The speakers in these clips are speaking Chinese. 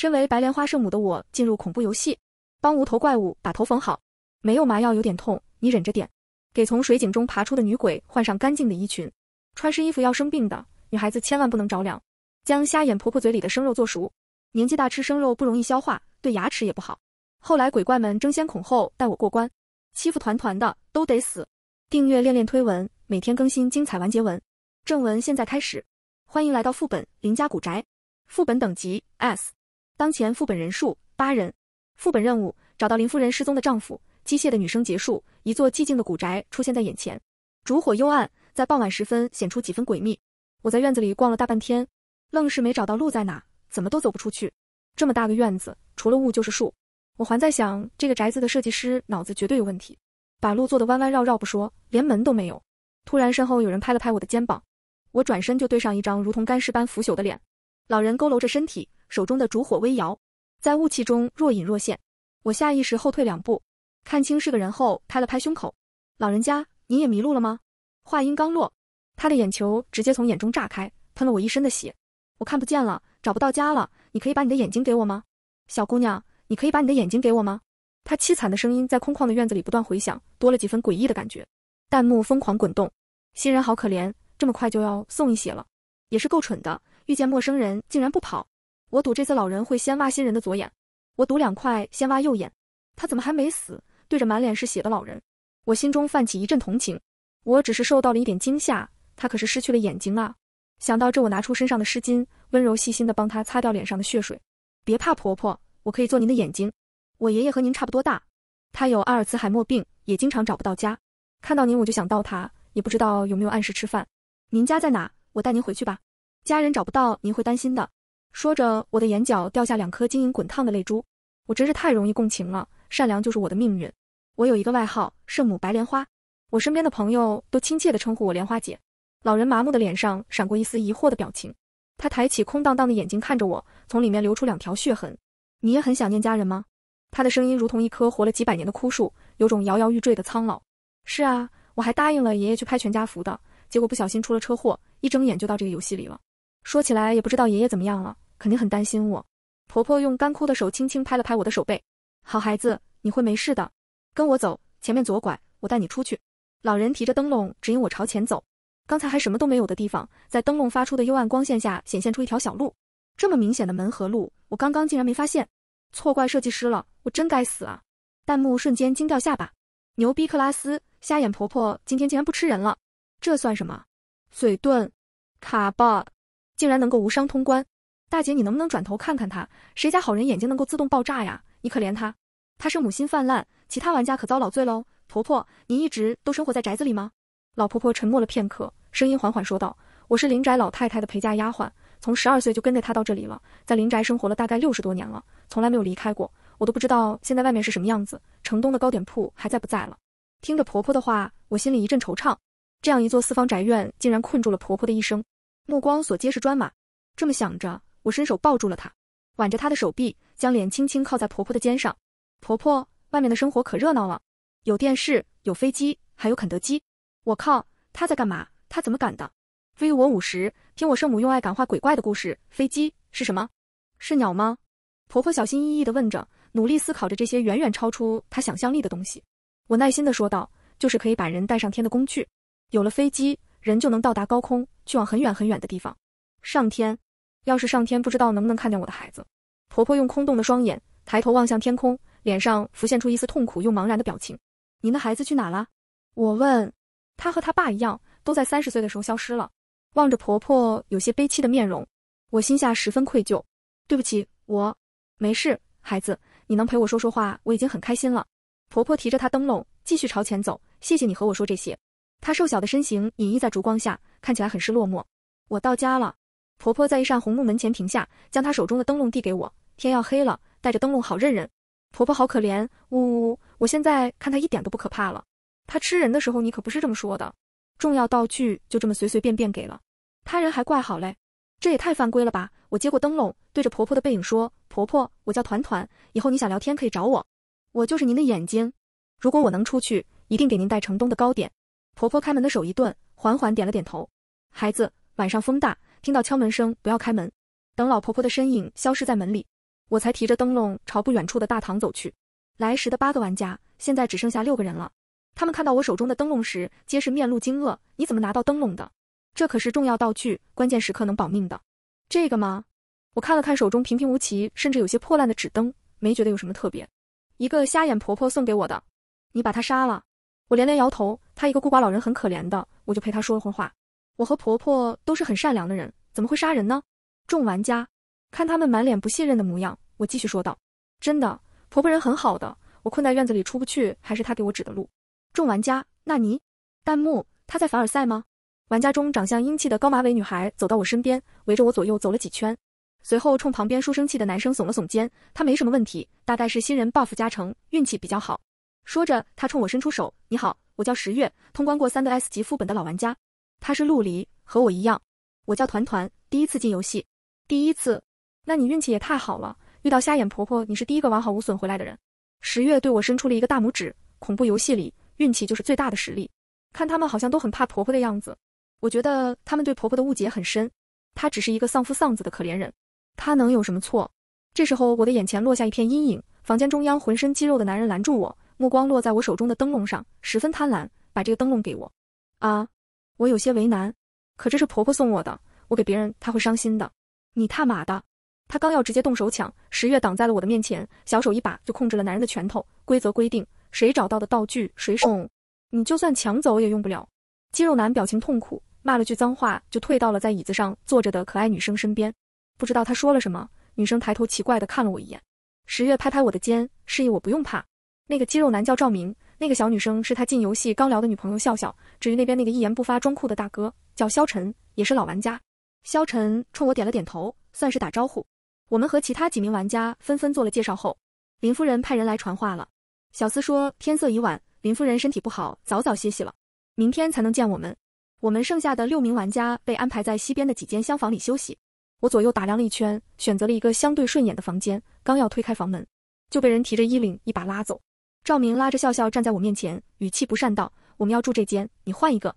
身为白莲花圣母的我进入恐怖游戏，帮无头怪物把头缝好。没有麻药，有点痛，你忍着点。给从水井中爬出的女鬼换上干净的衣裙，穿湿衣服要生病的。女孩子千万不能着凉。将瞎眼婆婆嘴里的生肉做熟，年纪大吃生肉不容易消化，对牙齿也不好。后来鬼怪们争先恐后带我过关，欺负团团的都得死。订阅恋恋推文，每天更新精彩完结文。正文现在开始，欢迎来到副本林家古宅。副本等级 S。当前副本人数八人，副本任务：找到林夫人失踪的丈夫。机械的女声结束。一座寂静的古宅出现在眼前，烛火幽暗，在傍晚时分显出几分诡秘。我在院子里逛了大半天，愣是没找到路在哪，怎么都走不出去。这么大个院子，除了雾就是树。我还在想，这个宅子的设计师脑子绝对有问题，把路做的弯弯绕绕不说，连门都没有。突然，身后有人拍了拍我的肩膀，我转身就对上一张如同干尸般腐朽的脸。老人佝偻着身体。手中的烛火微摇，在雾气中若隐若现。我下意识后退两步，看清是个人后，拍了拍胸口：“老人家，你也迷路了吗？”话音刚落，他的眼球直接从眼中炸开，喷了我一身的血。我看不见了，找不到家了。你可以把你的眼睛给我吗？小姑娘，你可以把你的眼睛给我吗？他凄惨的声音在空旷的院子里不断回响，多了几分诡异的感觉。弹幕疯狂滚动，新人好可怜，这么快就要送一血了，也是够蠢的，遇见陌生人竟然不跑。我赌这次老人会先挖新人的左眼，我赌两块先挖右眼。他怎么还没死？对着满脸是血的老人，我心中泛起一阵同情。我只是受到了一点惊吓，他可是失去了眼睛啊！想到这，我拿出身上的湿巾，温柔细心地帮他擦掉脸上的血水。别怕，婆婆，我可以做您的眼睛。我爷爷和您差不多大，他有阿尔茨海默病，也经常找不到家。看到您，我就想到他，也不知道有没有按时吃饭。您家在哪？我带您回去吧。家人找不到您会担心的。说着，我的眼角掉下两颗晶莹滚烫的泪珠。我真是太容易共情了，善良就是我的命运。我有一个外号，圣母白莲花。我身边的朋友都亲切的称呼我莲花姐。老人麻木的脸上闪过一丝疑惑的表情，他抬起空荡荡的眼睛看着我，从里面流出两条血痕。你也很想念家人吗？他的声音如同一棵活了几百年的枯树，有种摇摇欲坠的苍老。是啊，我还答应了爷爷去拍全家福的，结果不小心出了车祸，一睁眼就到这个游戏里了。说起来也不知道爷爷怎么样了，肯定很担心我。婆婆用干枯的手轻轻拍了拍我的手背，好孩子，你会没事的。跟我走，前面左拐，我带你出去。老人提着灯笼指引我朝前走，刚才还什么都没有的地方，在灯笼发出的幽暗光线下显现出一条小路。这么明显的门和路，我刚刚竟然没发现，错怪设计师了，我真该死啊！弹幕瞬间惊掉下巴，牛逼，克拉斯，瞎眼婆婆今天竟然不吃人了，这算什么？嘴遁，卡 bug。竟然能够无伤通关，大姐，你能不能转头看看他？谁家好人眼睛能够自动爆炸呀？你可怜他，他圣母心泛滥，其他玩家可遭老罪喽。婆婆，您一直都生活在宅子里吗？老婆婆沉默了片刻，声音缓缓说道：“我是林宅老太太的陪嫁丫鬟，从十二岁就跟着她到这里了，在林宅生活了大概六十多年了，从来没有离开过。我都不知道现在外面是什么样子，城东的糕点铺还在不在了。”听着婆婆的话，我心里一阵惆怅。这样一座四方宅院，竟然困住了婆婆的一生。目光所及是砖瓦，这么想着，我伸手抱住了她，挽着她的手臂，将脸轻轻靠在婆婆的肩上。婆婆，外面的生活可热闹了，有电视，有飞机，还有肯德基。我靠，她在干嘛？她怎么敢的？V 我五十，听我圣母用爱感化鬼怪的故事。飞机是什么？是鸟吗？婆婆小心翼翼地问着，努力思考着这些远远超出她想象力的东西。我耐心地说道：“就是可以把人带上天的工具。有了飞机。”人就能到达高空，去往很远很远的地方。上天，要是上天不知道能不能看见我的孩子，婆婆用空洞的双眼抬头望向天空，脸上浮现出一丝痛苦又茫然的表情。您的孩子去哪了？我问。他和他爸一样，都在三十岁的时候消失了。望着婆婆有些悲戚的面容，我心下十分愧疚。对不起，我没事。孩子，你能陪我说说话，我已经很开心了。婆婆提着她灯笼继续朝前走。谢谢你和我说这些。她瘦小的身形隐匿在烛光下，看起来很是落寞。我到家了，婆婆在一扇红木门前停下，将她手中的灯笼递给我。天要黑了，带着灯笼好认人。婆婆好可怜，呜呜！呜！我现在看她一点都不可怕了。她吃人的时候，你可不是这么说的。重要道具就这么随随便便给了，他人还怪好嘞，这也太犯规了吧！我接过灯笼，对着婆婆的背影说：“婆婆，我叫团团，以后你想聊天可以找我，我就是您的眼睛。如果我能出去，一定给您带城东的糕点。”婆婆开门的手一顿，缓缓点了点头。孩子，晚上风大，听到敲门声不要开门。等老婆婆的身影消失在门里，我才提着灯笼朝不远处的大堂走去。来时的八个玩家，现在只剩下六个人了。他们看到我手中的灯笼时，皆是面露惊愕。你怎么拿到灯笼的？这可是重要道具，关键时刻能保命的。这个吗？我看了看手中平平无奇，甚至有些破烂的纸灯，没觉得有什么特别。一个瞎眼婆婆送给我的。你把她杀了？我连连摇头。她一个孤寡老人，很可怜的，我就陪她说了会话。我和婆婆都是很善良的人，怎么会杀人呢？众玩家看他们满脸不信任的模样，我继续说道：“真的，婆婆人很好的，我困在院子里出不去，还是她给我指的路。”众玩家，纳尼？弹幕，她在凡尔赛吗？玩家中长相英气的高马尾女孩走到我身边，围着我左右走了几圈，随后冲旁边书生气的男生耸了耸肩，他没什么问题，大概是新人 buff 加成，运气比较好。说着，他冲我伸出手。你好，我叫十月，通关过三个 S 级副本的老玩家。他是陆离，和我一样。我叫团团，第一次进游戏，第一次。那你运气也太好了，遇到瞎眼婆婆，你是第一个完好无损回来的人。十月对我伸出了一个大拇指。恐怖游戏里，运气就是最大的实力。看他们好像都很怕婆婆的样子，我觉得他们对婆婆的误解很深。她只是一个丧夫丧子的可怜人，她能有什么错？这时候，我的眼前落下一片阴影，房间中央浑身肌肉的男人拦住我。目光落在我手中的灯笼上，十分贪婪。把这个灯笼给我，啊！我有些为难，可这是婆婆送我的，我给别人她会伤心的。你他妈的！她刚要直接动手抢，十月挡在了我的面前，小手一把就控制了男人的拳头。规则规定，谁找到的道具谁送，你就算抢走也用不了。肌肉男表情痛苦，骂了句脏话就退到了在椅子上坐着的可爱女生身边。不知道他说了什么，女生抬头奇怪的看了我一眼。十月拍拍我的肩，示意我不用怕。那个肌肉男叫赵明，那个小女生是他进游戏刚聊的女朋友笑笑。至于那边那个一言不发装酷的大哥叫萧晨，也是老玩家。萧晨冲我点了点头，算是打招呼。我们和其他几名玩家纷纷做了介绍后，林夫人派人来传话了。小厮说天色已晚，林夫人身体不好，早早歇息了，明天才能见我们。我们剩下的六名玩家被安排在西边的几间厢房里休息。我左右打量了一圈，选择了一个相对顺眼的房间，刚要推开房门，就被人提着衣领一把拉走。赵明拉着笑笑站在我面前，语气不善道：“我们要住这间，你换一个。”“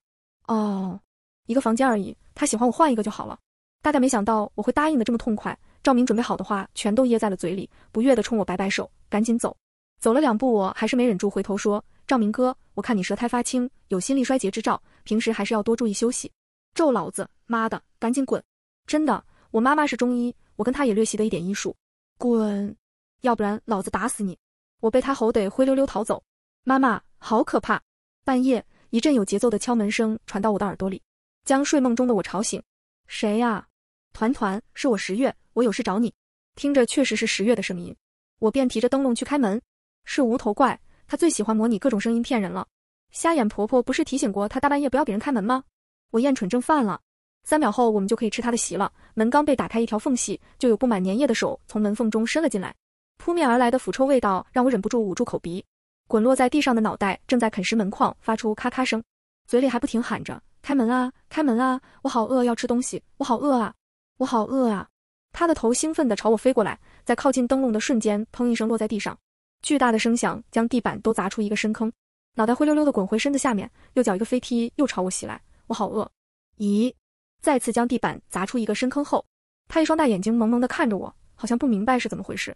哦，一个房间而已，他喜欢我换一个就好了。”大概没想到我会答应的这么痛快，赵明准备好的话全都噎在了嘴里，不悦的冲我摆摆手：“赶紧走。”走了两步，我还是没忍住回头说：“赵明哥，我看你舌苔发青，有心力衰竭之兆，平时还是要多注意休息。”“咒老子，妈的，赶紧滚！”“真的，我妈妈是中医，我跟他也略习得一点医术。”“滚，要不然老子打死你。”我被他吼得灰溜溜逃走，妈妈好可怕！半夜一阵有节奏的敲门声传到我的耳朵里，将睡梦中的我吵醒。谁呀？团团，是我十月，我有事找你。听着确实是十月的声音，我便提着灯笼去开门。是无头怪，他最喜欢模拟各种声音骗人了。瞎眼婆婆不是提醒过他大半夜不要给人开门吗？我厌蠢症犯了，三秒后我们就可以吃他的席了。门刚被打开一条缝隙，就有布满粘液的手从门缝中伸了进来。扑面而来的腐臭味道让我忍不住捂住口鼻，滚落在地上的脑袋正在啃食门框，发出咔咔声，嘴里还不停喊着：“开门啊，开门啊，我好饿，要吃东西，我好饿啊，我好饿啊！”他的头兴奋地朝我飞过来，在靠近灯笼的瞬间，砰一声落在地上，巨大的声响将地板都砸出一个深坑，脑袋灰溜溜地滚回身子下面，右脚一个飞踢又朝我袭来，我好饿。咦，再次将地板砸出一个深坑后，他一双大眼睛萌萌地看着我，好像不明白是怎么回事。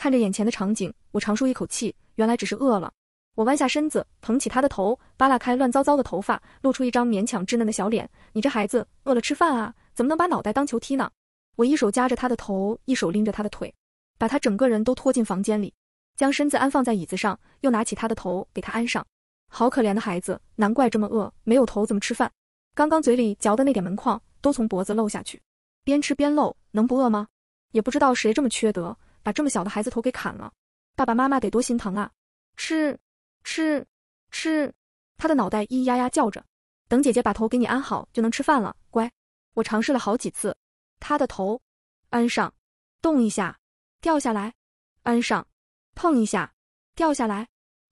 看着眼前的场景，我长舒一口气，原来只是饿了。我弯下身子，捧起他的头，扒拉开乱糟糟的头发，露出一张勉强稚嫩的小脸。你这孩子，饿了吃饭啊，怎么能把脑袋当球踢呢？我一手夹着他的头，一手拎着他的腿，把他整个人都拖进房间里，将身子安放在椅子上，又拿起他的头给他安上。好可怜的孩子，难怪这么饿，没有头怎么吃饭？刚刚嘴里嚼的那点门框都从脖子漏下去，边吃边漏，能不饿吗？也不知道谁这么缺德。把这么小的孩子头给砍了，爸爸妈妈得多心疼啊！吃吃吃，他的脑袋咿咿呀呀叫着。等姐姐把头给你安好，就能吃饭了，乖。我尝试了好几次，他的头安上，动一下掉下来，安上，碰一下掉下来，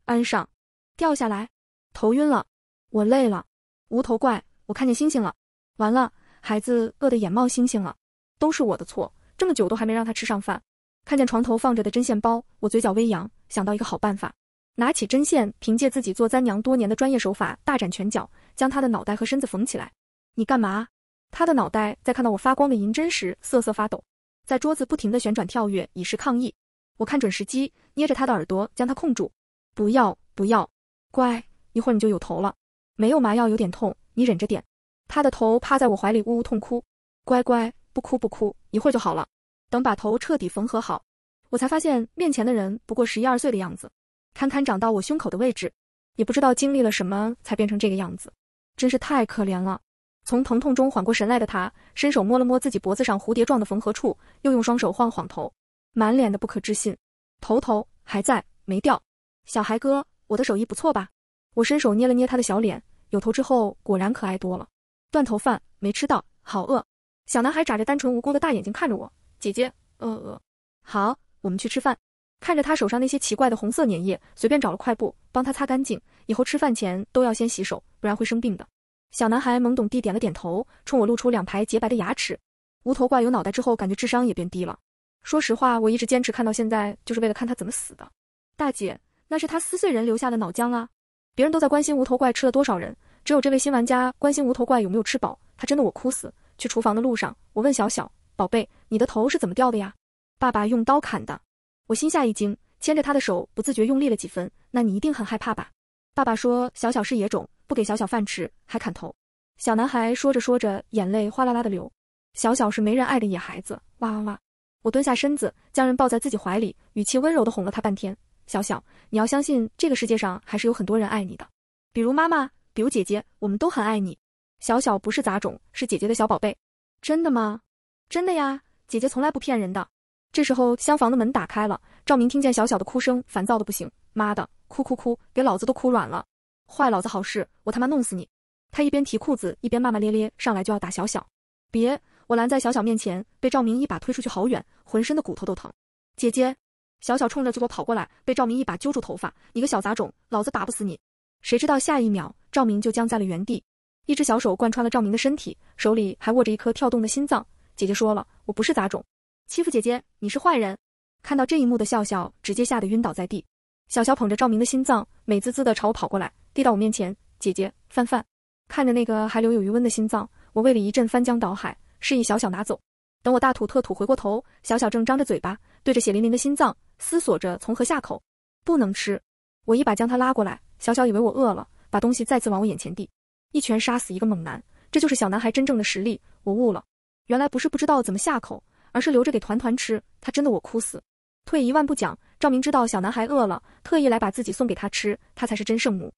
安上掉下来，头晕了，我累了。无头怪，我看见星星了。完了，孩子饿得眼冒星星了，都是我的错，这么久都还没让他吃上饭。看见床头放着的针线包，我嘴角微扬，想到一个好办法，拿起针线，凭借自己做簪娘多年的专业手法，大展拳脚，将她的脑袋和身子缝起来。你干嘛？她的脑袋在看到我发光的银针时瑟瑟发抖，在桌子不停的旋转跳跃，以示抗议。我看准时机，捏着她的耳朵将她控住。不要，不要，乖，一会儿你就有头了。没有麻药，有点痛，你忍着点。她的头趴在我怀里，呜呜痛哭。乖乖，不哭不哭，一会儿就好了。等把头彻底缝合好，我才发现面前的人不过十一二岁的样子，堪堪长到我胸口的位置，也不知道经历了什么才变成这个样子，真是太可怜了。从疼痛中缓过神来的他，伸手摸了摸自己脖子上蝴蝶状的缝合处，又用双手晃晃头，满脸的不可置信。头头还在，没掉。小孩哥，我的手艺不错吧？我伸手捏了捏他的小脸，有头之后果然可爱多了。断头饭没吃到，好饿。小男孩眨着单纯无辜的大眼睛看着我。姐姐，呃，好，我们去吃饭。看着他手上那些奇怪的红色粘液，随便找了块布帮他擦干净。以后吃饭前都要先洗手，不然会生病的。小男孩懵懂地点了点头，冲我露出两排洁白的牙齿。无头怪有脑袋之后，感觉智商也变低了。说实话，我一直坚持看到现在，就是为了看他怎么死的。大姐，那是他撕碎人留下的脑浆啊！别人都在关心无头怪吃了多少人，只有这位新玩家关心无头怪有没有吃饱。他真的我哭死。去厨房的路上，我问小小。宝贝，你的头是怎么掉的呀？爸爸用刀砍的。我心下一惊，牵着他的手不自觉用力了几分。那你一定很害怕吧？爸爸说，小小是野种，不给小小饭吃，还砍头。小男孩说着说着，眼泪哗啦啦的流。小小是没人爱的野孩子，哇哇哇！我蹲下身子，将人抱在自己怀里，语气温柔的哄了他半天。小小，你要相信，这个世界上还是有很多人爱你的，比如妈妈，比如姐姐，我们都很爱你。小小不是杂种，是姐姐的小宝贝。真的吗？真的呀，姐姐从来不骗人的。这时候厢房的门打开了，赵明听见小小的哭声，烦躁的不行，妈的，哭哭哭，给老子都哭软了，坏老子好事，我他妈弄死你！他一边提裤子一边骂骂咧咧，上来就要打小小。别！我拦在小小面前，被赵明一把推出去好远，浑身的骨头都疼。姐姐，小小冲着就我跑过来，被赵明一把揪住头发，你个小杂种，老子打不死你！谁知道下一秒赵明就僵在了原地，一只小手贯穿了赵明的身体，手里还握着一颗跳动的心脏。姐姐说了，我不是杂种，欺负姐姐你是坏人。看到这一幕的笑笑直接吓得晕倒在地。小小捧着赵明的心脏，美滋滋的朝我跑过来，递到我面前。姐姐范范看着那个还留有余温的心脏，我胃里一阵翻江倒海，示意小小拿走。等我大吐特吐回过头，小小正张着嘴巴对着血淋淋的心脏思索着从何下口，不能吃。我一把将他拉过来，小小以为我饿了，把东西再次往我眼前递。一拳杀死一个猛男，这就是小男孩真正的实力。我悟了。原来不是不知道怎么下口，而是留着给团团吃。他真的我哭死。退一万步讲，赵明知道小男孩饿了，特意来把自己送给他吃，他才是真圣母。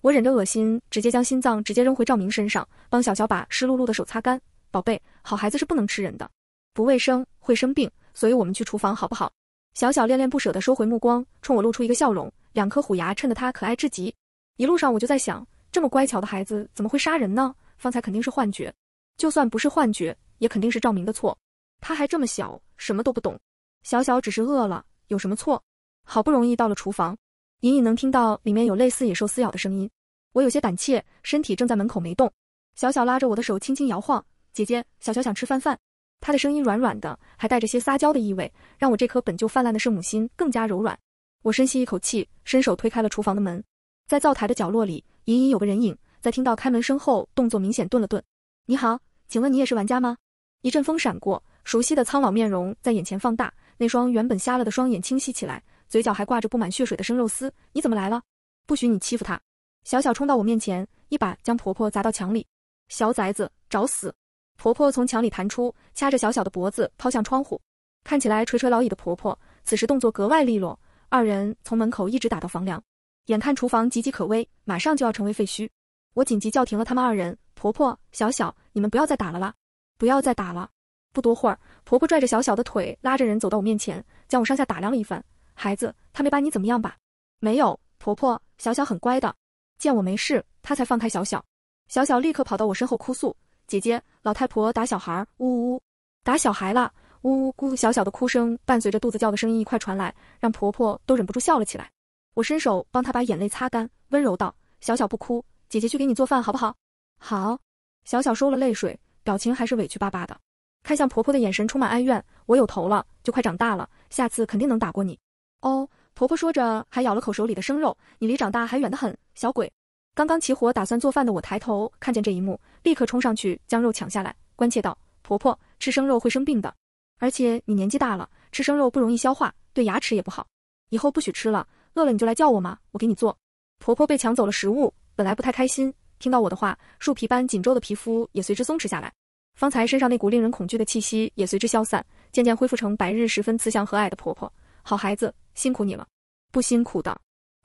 我忍着恶心，直接将心脏直接扔回赵明身上，帮小小把湿漉漉的手擦干。宝贝，好孩子是不能吃人的，不卫生会生病。所以我们去厨房好不好？小小恋恋不舍地收回目光，冲我露出一个笑容，两颗虎牙衬得他可爱至极。一路上我就在想，这么乖巧的孩子怎么会杀人呢？方才肯定是幻觉。就算不是幻觉。也肯定是赵明的错，他还这么小，什么都不懂。小小只是饿了，有什么错？好不容易到了厨房，隐隐能听到里面有类似野兽撕咬的声音。我有些胆怯，身体正在门口没动。小小拉着我的手轻轻摇晃，姐姐，小小想吃饭饭。他的声音软软的，还带着些撒娇的意味，让我这颗本就泛滥的圣母心更加柔软。我深吸一口气，伸手推开了厨房的门，在灶台的角落里，隐隐有个人影。在听到开门声后，动作明显顿了顿。你好，请问你也是玩家吗？一阵风闪过，熟悉的苍老面容在眼前放大，那双原本瞎了的双眼清晰起来，嘴角还挂着布满血水的生肉丝。你怎么来了？不许你欺负她！小小冲到我面前，一把将婆婆砸到墙里。小崽子，找死！婆婆从墙里弹出，掐着小小的脖子抛向窗户。看起来垂垂老矣的婆婆，此时动作格外利落。二人从门口一直打到房梁，眼看厨房岌岌可危，马上就要成为废墟。我紧急叫停了他们二人。婆婆，小小，你们不要再打了啦。不要再打了！不多会儿，婆婆拽着小小的腿，拉着人走到我面前，将我上下打量了一番。孩子，他没把你怎么样吧？没有，婆婆，小小很乖的。见我没事，她才放开小小。小小立刻跑到我身后哭诉：“姐姐，老太婆打小孩，呜呜，打小孩了，呜呜呜！”小小的哭声伴随着肚子叫的声音一块传来，让婆婆都忍不住笑了起来。我伸手帮她把眼泪擦干，温柔道：“小小不哭，姐姐去给你做饭好不好？”“好。”小小收了泪水。表情还是委屈巴巴的，看向婆婆的眼神充满哀怨。我有头了，就快长大了，下次肯定能打过你。哦，婆婆说着还咬了口手里的生肉。你离长大还远得很，小鬼。刚刚起火打算做饭的我抬头看见这一幕，立刻冲上去将肉抢下来，关切道：婆婆，吃生肉会生病的，而且你年纪大了，吃生肉不容易消化，对牙齿也不好。以后不许吃了，饿了你就来叫我嘛，我给你做。婆婆被抢走了食物，本来不太开心。听到我的话，树皮般紧皱的皮肤也随之松弛下来，方才身上那股令人恐惧的气息也随之消散，渐渐恢复成白日十分慈祥和蔼的婆婆。好孩子，辛苦你了，不辛苦的。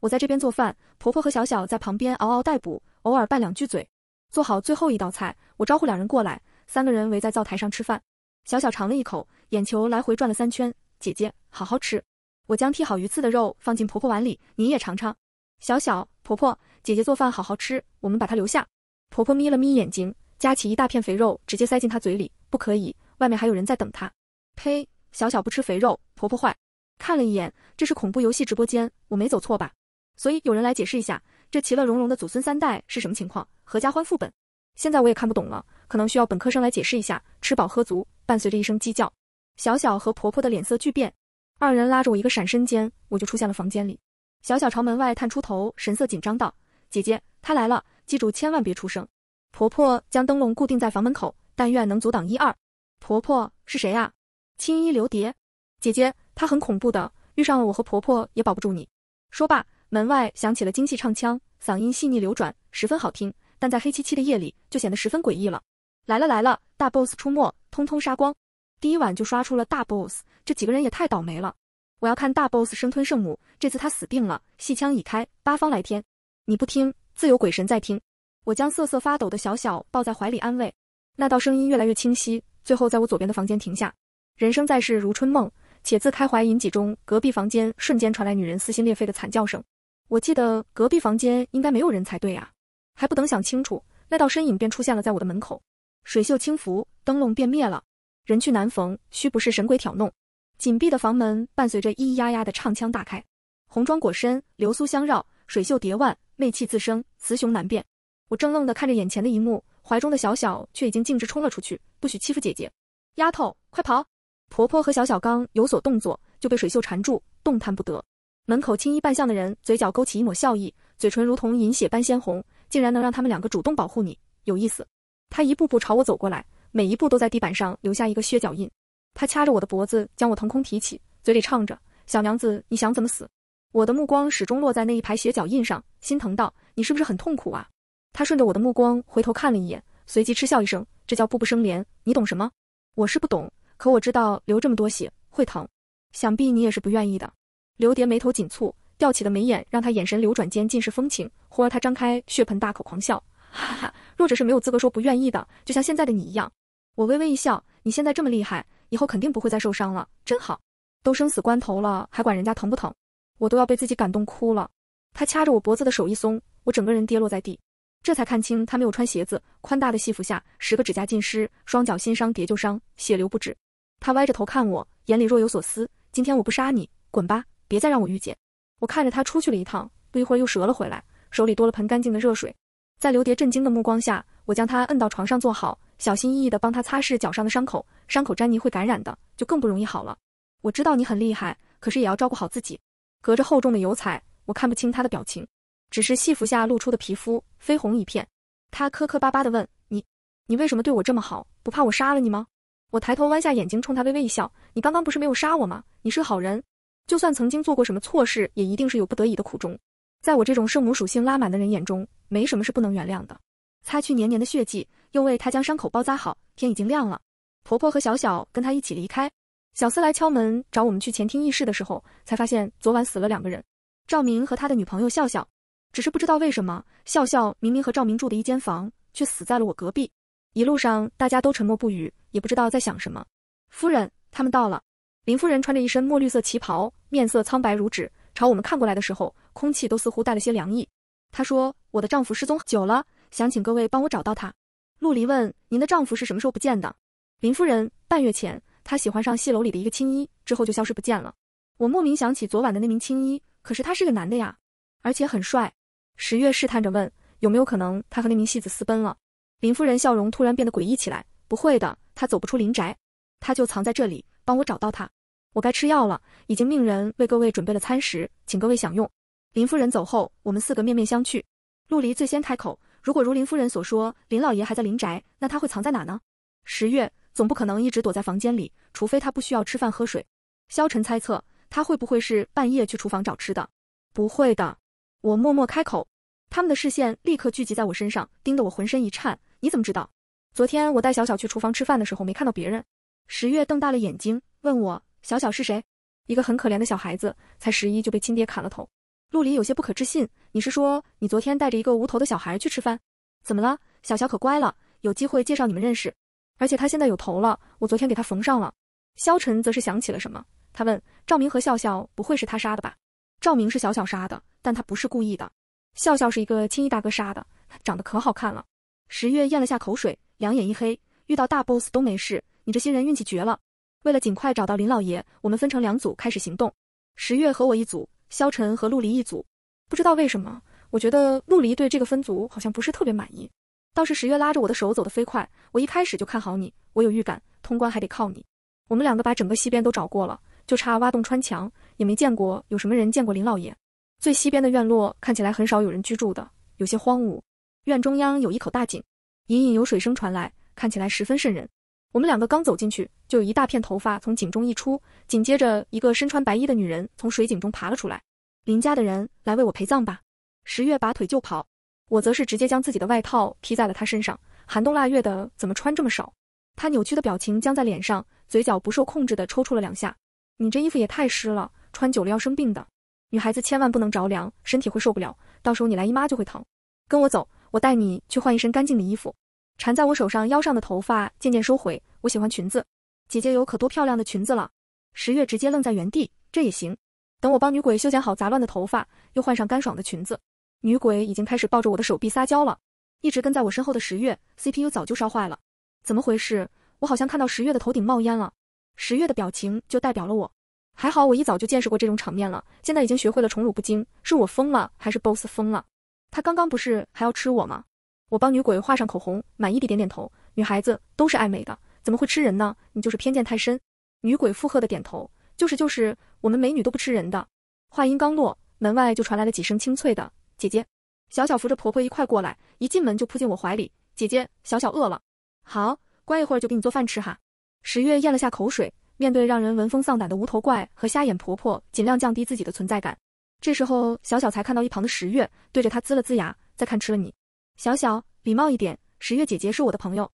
我在这边做饭，婆婆和小小在旁边嗷嗷待哺，偶尔拌两句嘴。做好最后一道菜，我招呼两人过来，三个人围在灶台上吃饭。小小尝了一口，眼球来回转了三圈。姐姐，好好吃。我将剔好鱼刺的肉放进婆婆碗里，你也尝尝。小小，婆婆。姐姐做饭好好吃，我们把她留下。婆婆眯了眯眼睛，夹起一大片肥肉，直接塞进她嘴里。不可以，外面还有人在等她。呸！小小不吃肥肉，婆婆坏。看了一眼，这是恐怖游戏直播间，我没走错吧？所以有人来解释一下，这其乐融融的祖孙三代是什么情况？合家欢副本？现在我也看不懂了，可能需要本科生来解释一下。吃饱喝足，伴随着一声鸡叫，小小和婆婆的脸色巨变，二人拉着我一个闪身间，我就出现了房间里。小小朝门外探出头，神色紧张道。姐姐，她来了，记住千万别出声。婆婆将灯笼固定在房门口，但愿能阻挡一二。婆婆是谁啊？青衣刘蝶。姐姐，她很恐怖的，遇上了我和婆婆也保不住你。说罢，门外响起了精细唱腔，嗓音细腻流转，十分好听，但在黑漆漆的夜里就显得十分诡异了。来了来了，大 boss 出没，通通杀光。第一晚就刷出了大 boss，这几个人也太倒霉了。我要看大 boss 生吞圣母，这次他死定了。戏腔已开，八方来天。你不听，自有鬼神在听。我将瑟瑟发抖的小小抱在怀里安慰。那道声音越来越清晰，最后在我左边的房间停下。人生在世如春梦，且自开怀饮几盅。隔壁房间瞬间传来女人撕心裂肺的惨叫声。我记得隔壁房间应该没有人才对啊！还不等想清楚，那道身影便出现了在我的门口。水袖轻拂，灯笼便灭了。人去难逢，须不是神鬼挑弄。紧闭的房门伴随着咿咿呀呀的唱腔大开。红妆裹身，流苏相绕，水袖叠腕，媚气自生，雌雄难辨。我怔愣地看着眼前的一幕，怀中的小小却已经径直冲了出去，不许欺负姐姐。丫头，快跑！婆婆和小小刚有所动作，就被水袖缠住，动弹不得。门口青衣扮相的人嘴角勾起一抹笑意，嘴唇如同饮血般鲜红，竟然能让他们两个主动保护你，有意思。他一步步朝我走过来，每一步都在地板上留下一个血脚印。他掐着我的脖子，将我腾空提起，嘴里唱着：“小娘子，你想怎么死？”我的目光始终落在那一排血脚印上，心疼道：“你是不是很痛苦啊？”他顺着我的目光回头看了一眼，随即嗤笑一声：“这叫步步生莲，你懂什么？”我是不懂，可我知道流这么多血会疼，想必你也是不愿意的。刘蝶眉头紧蹙，吊起的眉眼让他眼神流转间尽是风情。忽而他张开血盆大口狂笑：“哈哈，弱者是没有资格说不愿意的，就像现在的你一样。”我微微一笑：“你现在这么厉害，以后肯定不会再受伤了，真好。都生死关头了，还管人家疼不疼？”我都要被自己感动哭了，他掐着我脖子的手一松，我整个人跌落在地，这才看清他没有穿鞋子，宽大的戏服下十个指甲浸湿，双脚新伤叠旧伤，血流不止。他歪着头看我，眼里若有所思。今天我不杀你，滚吧，别再让我遇见。我看着他出去了一趟，不一会儿又折了回来，手里多了盆干净的热水。在刘蝶震惊的目光下，我将他摁到床上坐好，小心翼翼地帮他擦拭脚上的伤口，伤口沾泥会感染的，就更不容易好了。我知道你很厉害，可是也要照顾好自己。隔着厚重的油彩，我看不清他的表情，只是戏服下露出的皮肤绯红一片。他磕磕巴巴的问：“你，你为什么对我这么好？不怕我杀了你吗？”我抬头弯下眼睛，冲他微微一笑：“你刚刚不是没有杀我吗？你是个好人，就算曾经做过什么错事，也一定是有不得已的苦衷。在我这种圣母属性拉满的人眼中，没什么是不能原谅的。”擦去黏黏的血迹，又为他将伤口包扎好。天已经亮了，婆婆和小小跟他一起离开。小厮来敲门，找我们去前厅议事的时候，才发现昨晚死了两个人，赵明和他的女朋友笑笑。只是不知道为什么，笑笑明明和赵明住的一间房，却死在了我隔壁。一路上大家都沉默不语，也不知道在想什么。夫人，他们到了。林夫人穿着一身墨绿色旗袍，面色苍白如纸，朝我们看过来的时候，空气都似乎带了些凉意。她说：“我的丈夫失踪久了，想请各位帮我找到他。”陆离问：“您的丈夫是什么时候不见的？”林夫人：“半月前。”他喜欢上戏楼里的一个青衣，之后就消失不见了。我莫名想起昨晚的那名青衣，可是他是个男的呀，而且很帅。十月试探着问，有没有可能他和那名戏子私奔了？林夫人笑容突然变得诡异起来，不会的，他走不出林宅，他就藏在这里，帮我找到他。我该吃药了，已经命人为各位准备了餐食，请各位享用。林夫人走后，我们四个面面相觑。陆离最先开口，如果如林夫人所说，林老爷还在林宅，那他会藏在哪呢？十月。总不可能一直躲在房间里，除非他不需要吃饭喝水。萧晨猜测，他会不会是半夜去厨房找吃的？不会的，我默默开口。他们的视线立刻聚集在我身上，盯得我浑身一颤。你怎么知道？昨天我带小小去厨房吃饭的时候，没看到别人。十月瞪大了眼睛，问我：“小小是谁？”一个很可怜的小孩子，才十一就被亲爹砍了头。陆离有些不可置信：“你是说，你昨天带着一个无头的小孩去吃饭？怎么了？小小可乖了，有机会介绍你们认识。”而且他现在有头了，我昨天给他缝上了。萧晨则是想起了什么，他问赵明和笑笑，不会是他杀的吧？赵明是小小杀的，但他不是故意的。笑笑是一个青衣大哥杀的，长得可好看了。十月咽了下口水，两眼一黑，遇到大 boss 都没事，你这新人运气绝了。为了尽快找到林老爷，我们分成两组开始行动。十月和我一组，萧晨和陆离一组。不知道为什么，我觉得陆离对这个分组好像不是特别满意。倒是十月拉着我的手走得飞快，我一开始就看好你，我有预感，通关还得靠你。我们两个把整个西边都找过了，就差挖洞穿墙，也没见过有什么人见过林老爷。最西边的院落看起来很少有人居住的，有些荒芜。院中央有一口大井，隐隐有水声传来，看起来十分渗人。我们两个刚走进去，就有一大片头发从井中溢出，紧接着一个身穿白衣的女人从水井中爬了出来。林家的人来为我陪葬吧！十月拔腿就跑。我则是直接将自己的外套披在了她身上，寒冬腊月的，怎么穿这么少？她扭曲的表情僵在脸上，嘴角不受控制的抽搐了两下。你这衣服也太湿了，穿久了要生病的。女孩子千万不能着凉，身体会受不了，到时候你来姨妈就会疼。跟我走，我带你去换一身干净的衣服。缠在我手上腰上的头发渐渐收回，我喜欢裙子，姐姐有可多漂亮的裙子了。十月直接愣在原地，这也行？等我帮女鬼修剪好杂乱的头发，又换上干爽的裙子。女鬼已经开始抱着我的手臂撒娇了，一直跟在我身后的十月 CPU 早就烧坏了，怎么回事？我好像看到十月的头顶冒烟了。十月的表情就代表了我，还好我一早就见识过这种场面了，现在已经学会了宠辱不惊。是我疯了，还是 boss 疯了？他刚刚不是还要吃我吗？我帮女鬼画上口红，满意地点点头。女孩子都是爱美的，怎么会吃人呢？你就是偏见太深。女鬼附和的点头，就是就是，我们美女都不吃人的。话音刚落，门外就传来了几声清脆的。姐姐，小小扶着婆婆一块过来，一进门就扑进我怀里。姐姐，小小饿了，好乖，一会儿就给你做饭吃哈。十月咽了下口水，面对让人闻风丧胆的无头怪和瞎眼婆婆，尽量降低自己的存在感。这时候，小小才看到一旁的十月，对着他呲了呲牙，再看吃了你。小小，礼貌一点，十月姐姐是我的朋友。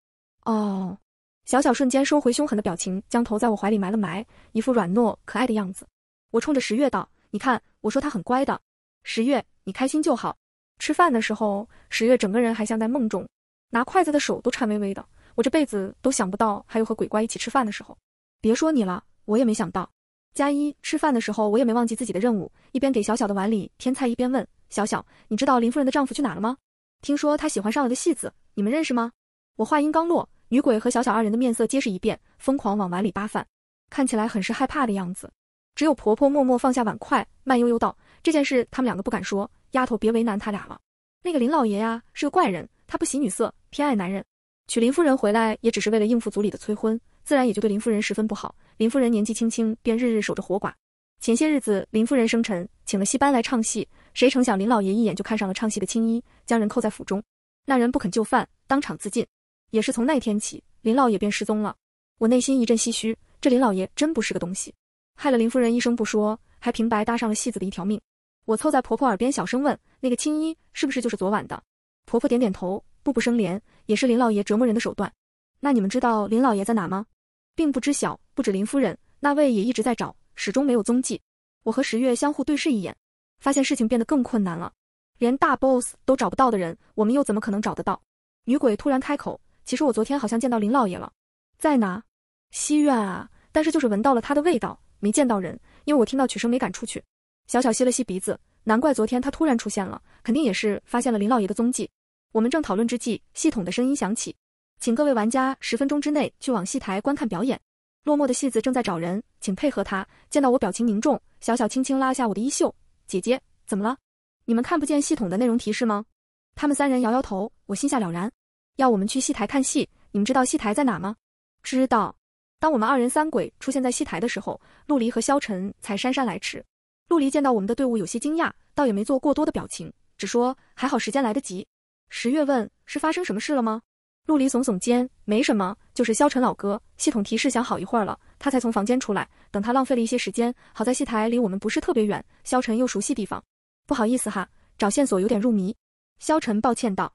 哦，小小瞬间收回凶狠的表情，将头在我怀里埋了埋，一副软糯可爱的样子。我冲着十月道：“你看，我说她很乖的。”十月。你开心就好。吃饭的时候，十月整个人还像在梦中，拿筷子的手都颤巍巍的。我这辈子都想不到还有和鬼怪一起吃饭的时候。别说你了，我也没想到。佳一吃饭的时候，我也没忘记自己的任务，一边给小小的碗里添菜，一边问小小：“你知道林夫人的丈夫去哪了吗？听说他喜欢上了个戏子，你们认识吗？”我话音刚落，女鬼和小小二人的面色皆是一变，疯狂往碗里扒饭，看起来很是害怕的样子。只有婆婆默默放下碗筷，慢悠悠道。这件事他们两个不敢说，丫头别为难他俩了。那个林老爷呀是个怪人，他不喜女色，偏爱男人。娶林夫人回来也只是为了应付族里的催婚，自然也就对林夫人十分不好。林夫人年纪轻轻便日日守着活寡。前些日子林夫人生辰，请了戏班来唱戏，谁成想林老爷一眼就看上了唱戏的青衣，将人扣在府中。那人不肯就范，当场自尽。也是从那天起，林老爷便失踪了。我内心一阵唏嘘，这林老爷真不是个东西，害了林夫人一生不说，还平白搭上了戏子的一条命。我凑在婆婆耳边小声问：“那个青衣是不是就是昨晚的？”婆婆点点头。步步生莲也是林老爷折磨人的手段。那你们知道林老爷在哪吗？并不知晓。不止林夫人，那位也一直在找，始终没有踪迹。我和十月相互对视一眼，发现事情变得更困难了。连大 boss 都找不到的人，我们又怎么可能找得到？女鬼突然开口：“其实我昨天好像见到林老爷了，在哪？西院啊。但是就是闻到了他的味道，没见到人，因为我听到曲声没敢出去。”小小吸了吸鼻子，难怪昨天他突然出现了，肯定也是发现了林老爷的踪迹。我们正讨论之际，系统的声音响起：“请各位玩家十分钟之内去往戏台观看表演。落寞的戏子正在找人，请配合他。”见到我表情凝重，小小轻轻拉下我的衣袖：“姐姐，怎么了？你们看不见系统的内容提示吗？”他们三人摇摇头，我心下了然。要我们去戏台看戏，你们知道戏台在哪吗？知道。当我们二人三鬼出现在戏台的时候，陆离和萧晨才姗姗来迟。陆离见到我们的队伍有些惊讶，倒也没做过多的表情，只说：“还好时间来得及。”十月问：“是发生什么事了吗？”陆离耸耸肩：“没什么，就是萧晨老哥系统提示想好一会儿了，他才从房间出来。等他浪费了一些时间，好在戏台离我们不是特别远，萧晨又熟悉地方，不好意思哈，找线索有点入迷。”萧晨抱歉道。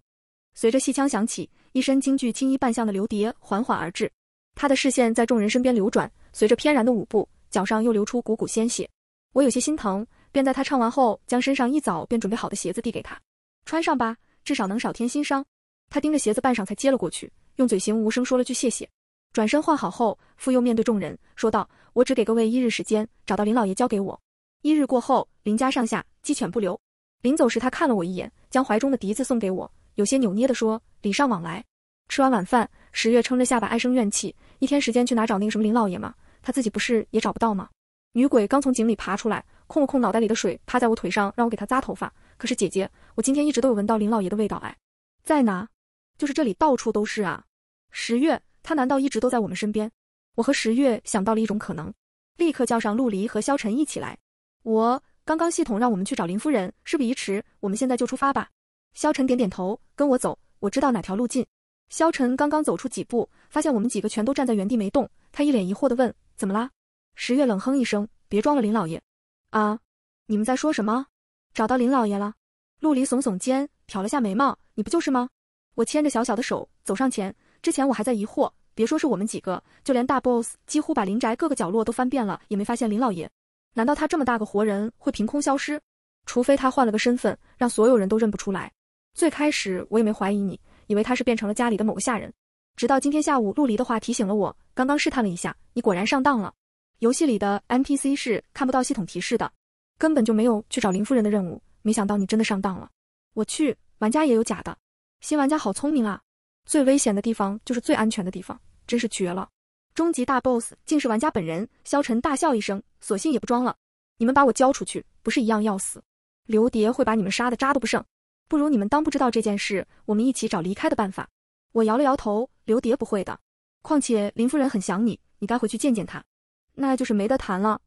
随着戏腔响起，一身京剧青衣扮相的刘蝶缓缓而至，他的视线在众人身边流转，随着翩然的舞步，脚上又流出股股鲜血。我有些心疼，便在他唱完后，将身上一早便准备好的鞋子递给他，穿上吧，至少能少添新伤。他盯着鞋子半晌，才接了过去，用嘴型无声说了句谢谢。转身换好后，复又面对众人说道：“我只给各位一日时间，找到林老爷交给我。一日过后，林家上下鸡犬不留。”临走时，他看了我一眼，将怀中的笛子送给我，有些扭捏地说：“礼尚往来。”吃完晚饭，十月撑着下巴唉声怨气：“一天时间去哪找那个什么林老爷嘛？他自己不是也找不到吗？”女鬼刚从井里爬出来，控了控脑袋里的水，趴在我腿上，让我给她扎头发。可是姐姐，我今天一直都有闻到林老爷的味道。哎，在哪？就是这里，到处都是啊。十月，他难道一直都在我们身边？我和十月想到了一种可能，立刻叫上陆离和萧晨一起来。我刚刚系统让我们去找林夫人，事不宜迟，我们现在就出发吧。萧晨点点头，跟我走，我知道哪条路径。萧晨刚刚走出几步，发现我们几个全都站在原地没动，他一脸疑惑的问：怎么啦？十月冷哼一声，别装了，林老爷，啊，你们在说什么？找到林老爷了？陆离耸耸肩，挑了下眉毛，你不就是吗？我牵着小小的手走上前。之前我还在疑惑，别说是我们几个，就连大 BOSS 几乎把林宅各个角落都翻遍了，也没发现林老爷。难道他这么大个活人会凭空消失？除非他换了个身份，让所有人都认不出来。最开始我也没怀疑你，以为他是变成了家里的某个下人。直到今天下午，陆离的话提醒了我。刚刚试探了一下，你果然上当了。游戏里的 NPC 是看不到系统提示的，根本就没有去找林夫人的任务。没想到你真的上当了，我去，玩家也有假的。新玩家好聪明啊！最危险的地方就是最安全的地方，真是绝了。终极大 boss 竟是玩家本人，萧晨大笑一声，索性也不装了。你们把我交出去，不是一样要死？刘蝶会把你们杀的渣都不剩，不如你们当不知道这件事，我们一起找离开的办法。我摇了摇头，刘蝶不会的。况且林夫人很想你，你该回去见见她。那就是没得谈了。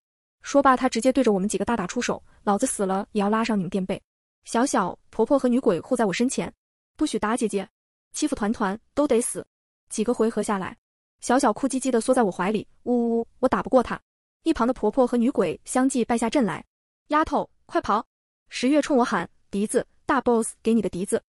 说罢，他直接对着我们几个大打出手，老子死了也要拉上你们垫背。小小婆婆和女鬼护在我身前，不许打姐姐，欺负团团都得死。几个回合下来，小小哭唧唧的缩在我怀里，呜呜，呜，我打不过他。一旁的婆婆和女鬼相继败下阵来。丫头，快跑！十月冲我喊笛子，大 boss 给你的笛子。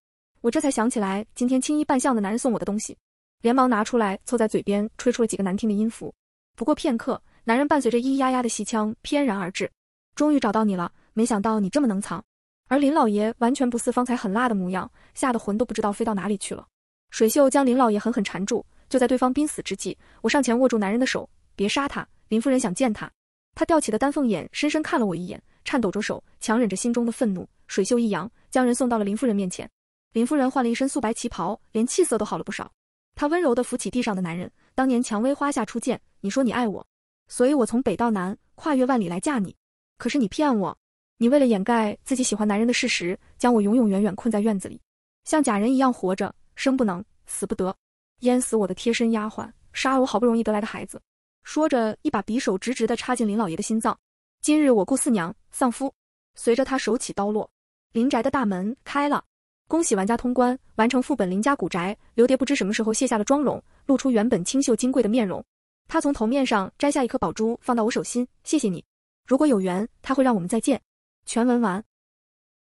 我这才想起来，今天青衣扮相的男人送我的东西，连忙拿出来，凑在嘴边吹出了几个难听的音符。不过片刻。男人伴随着咿咿呀呀的戏腔翩然而至，终于找到你了。没想到你这么能藏。而林老爷完全不似方才狠辣的模样，吓得魂都不知道飞到哪里去了。水秀将林老爷狠狠缠住，就在对方濒死之际，我上前握住男人的手，别杀他。林夫人想见他。他吊起的丹凤眼深深看了我一眼，颤抖着手，强忍着心中的愤怒。水袖一扬，将人送到了林夫人面前。林夫人换了一身素白旗袍，连气色都好了不少。她温柔地扶起地上的男人。当年蔷薇花下初见，你说你爱我。所以我从北到南，跨越万里来嫁你。可是你骗我，你为了掩盖自己喜欢男人的事实，将我永永远远困在院子里，像假人一样活着，生不能，死不得。淹死我的贴身丫鬟，杀了我好不容易得来的孩子。说着，一把匕首直直的插进林老爷的心脏。今日我顾四娘丧夫。随着他手起刀落，林宅的大门开了。恭喜玩家通关，完成副本林家古宅。刘蝶不知什么时候卸下了妆容，露出原本清秀金贵的面容。他从头面上摘下一颗宝珠，放到我手心。谢谢你，如果有缘，他会让我们再见。全文完。